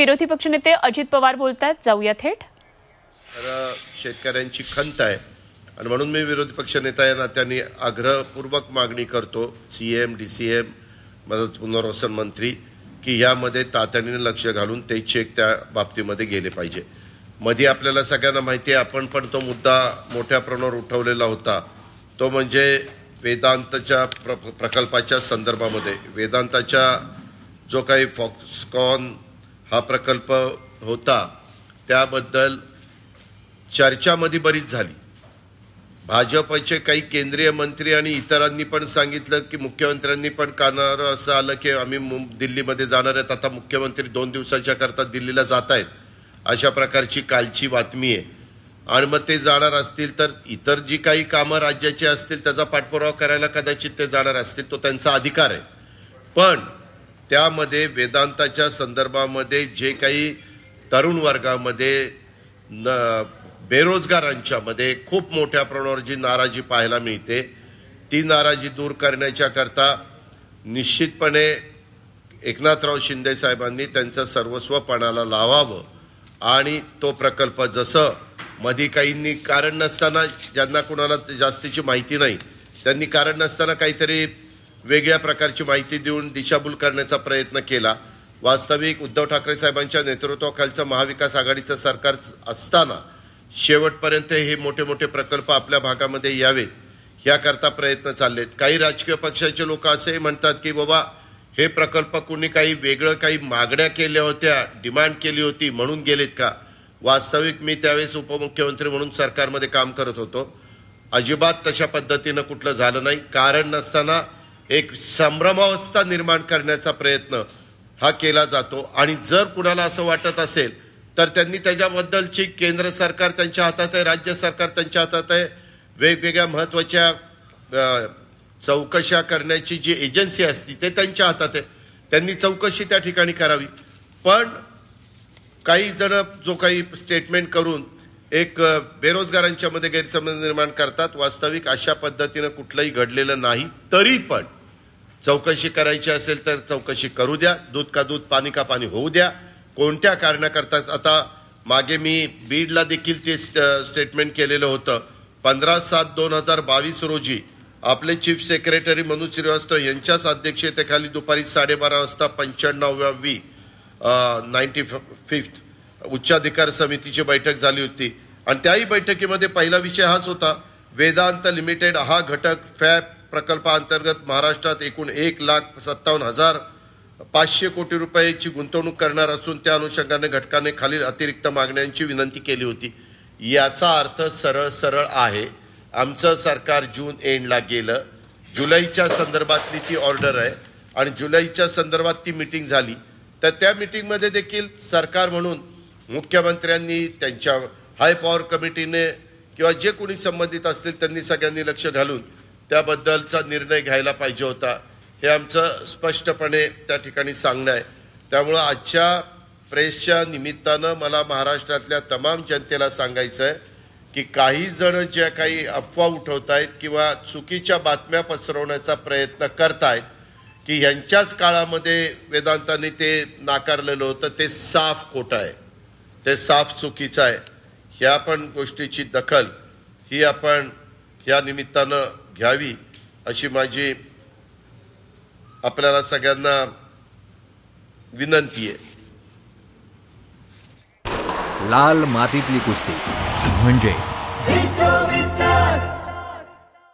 विरोधी पक्षनेते अजित पवार बोलतात जाऊया थेट तर शेतकऱ्यांची खंत आहे आणि म्हणून मी विरोधी पक्षनेता या नात्याने आग्रहपूर्वक मागणी करतो C M D C M मदत पुनर्वसन मंत्री की यामध्ये तातडीने लक्ष घालून ते चेक त्या बाबतीमध्ये गेले पाहिजे मध्ये आपल्याला सगळ्यांना माहिती आहे आपण पण तो मुद्दा मोठ्या प्रमाणावर उठवलेला होता तो म्हणजे वेदांतच्या प्र प्रकल्पाच्या संदर्भामध्ये वेदांताच्या जो काही फॉक्सकॉन हा प्रकल्प होता त्याबद्दल चर्चामध्ये बरीच झाली भाजपचे काही केंद्रीय मंत्री आणि इतरांनी पण सांगितलं की मुख्यमंत्र्यांनी पण कानावर असं आलं की आम्ही दिल्लीमध्ये जाणार आहेत आता मुख्यमंत्री दोन दिवसाच्या करता दिल्लीला जात आहेत अशा प्रकारची कालची बातमी आहे आणि मग ते जाणार असतील तर इतर जी काही कामं राज्याची असतील त्याचा पाठपुरावा करायला कदाचित ते जाणार असतील तो त्यांचा अधिकार आहे पण त्यामध्ये वेदांताच्या संदर्भामध्ये जे काही तरुण वर्गामध्ये न बेरोजगारांच्यामध्ये खूप मोठ्या प्रमाणावर जी नाराजी पाहायला मिळते ती नाराजी दूर करण्याच्याकरता निश्चितपणे एकनाथराव शिंदे साहेबांनी त्यांचं सर्वस्वपणाला लावावं आणि तो प्रकल्प जसं मधी काहींनी कारण नसताना ज्यांना कुणाला जास्तीची माहिती नाही त्यांनी कारण नसताना काहीतरी वेगळ्या प्रकारची माहिती देऊन दिशाभूल करण्याचा प्रयत्न केला वास्तविक उद्धव ठाकरे साहेबांच्या नेतृत्वाखालचं महाविकास आघाडीचं सरकार असताना शेवटपर्यंत हे मोठे मोठे प्रकल्प आपल्या भागामध्ये यावेत याकरता प्रयत्न चाललेत काही राजकीय पक्षाचे लोक असे म्हणतात की बाबा हे प्रकल्प कोणी काही वेगळं काही मागण्या केल्या होत्या डिमांड केली होती म्हणून गेलेत का वास्तविक मी त्यावेळेस उपमुख्यमंत्री म्हणून सरकारमध्ये काम करत होतो अजिबात तशा पद्धतीनं कुठलं झालं नाही कारण नसताना एक संभ्रमावस्था निर्माण करण्याचा प्रयत्न हा केला जातो आणि जर कुणाला असं वाटत असेल तर त्यांनी त्याच्याबद्दलची केंद्र सरकार त्यांच्या हातात आहे राज्य सरकार त्यांच्या हातात आहे वेगवेगळ्या महत्त्वाच्या चौकशा करण्याची जी एजन्सी असती ते त्यांच्या हातात आहे त्यांनी चौकशी त्या ठिकाणी करावी पण काही जण जो काही स्टेटमेंट करून एक बेरोजगारांच्यामध्ये गैरसमज निर्माण करतात वास्तविक अशा पद्धतीनं कुठलंही घडलेलं नाही तरी पण चौकशी करायची असेल तर चौकशी करू द्या दूध का दूध पाणी का पाणी होऊ द्या कोणत्या कारणाकरता आता मागे मी बीडला देखील ते स्टेटमेंट केलेलं होतं पंधरा सात दोन हजार बावीस रोजी आपले चीफ सेक्रेटरी मनोज श्रीवास्तव यांच्याच अध्यक्षतेखाली दुपारी साडेबारा वाजता पंच्याण्णवावी नाईन्टी फिफ्थ उच्चाधिकार समितीची बैठक झाली होती आणि त्याही बैठकीमध्ये पहिला विषय हाच होता वेदांत लिमिटेड हा घटक फॅप प्रकल्पाअंतर्गत महाराष्ट्रात एकूण एक लाख सत्तावन्न हजार पाचशे कोटी रुपयाची गुंतवणूक करणार असून त्या अनुषंगाने घटकाने खालील अतिरिक्त मागण्यांची विनंती केली होती याचा अर्थ सरळ सरळ आहे आमचं सरकार जून एंडला गेलं जुलैच्या संदर्भातली ती ऑर्डर आहे आणि जुलैच्या संदर्भात ती मिटिंग झाली तर त्या मिटिंगमध्ये देखील सरकार म्हणून मुख्यमंत्र्यांनी त्यांच्या हाय पॉवर कमिटीने किंवा जे कोणी संबंधित असतील त्यांनी सगळ्यांनी लक्ष घालून त्याबद्दलचा निर्णय घ्यायला पाहिजे होता हे आमचं स्पष्टपणे त्या ठिकाणी सांगणं आहे त्यामुळं आजच्या प्रेसच्या निमित्तानं मला महाराष्ट्रातल्या तमाम जनतेला सांगायचं आहे की काही जण ज्या काही अफवा उठवत आहेत किंवा चुकीच्या बातम्या पसरवण्याचा प्रयत्न आहेत की ह्यांच्याच काळामध्ये वेदांताने ते नाकारलेलं होतं ते साफ खोटं आहे ते साफ चुकीचं आहे ह्या पण गोष्टीची दखल ही आपण ह्या निमित्तानं घ्यावी अशी माझी आपल्याला सगळ्यांना विनंती आहे लाल मातीतली कुस्ती म्हणजे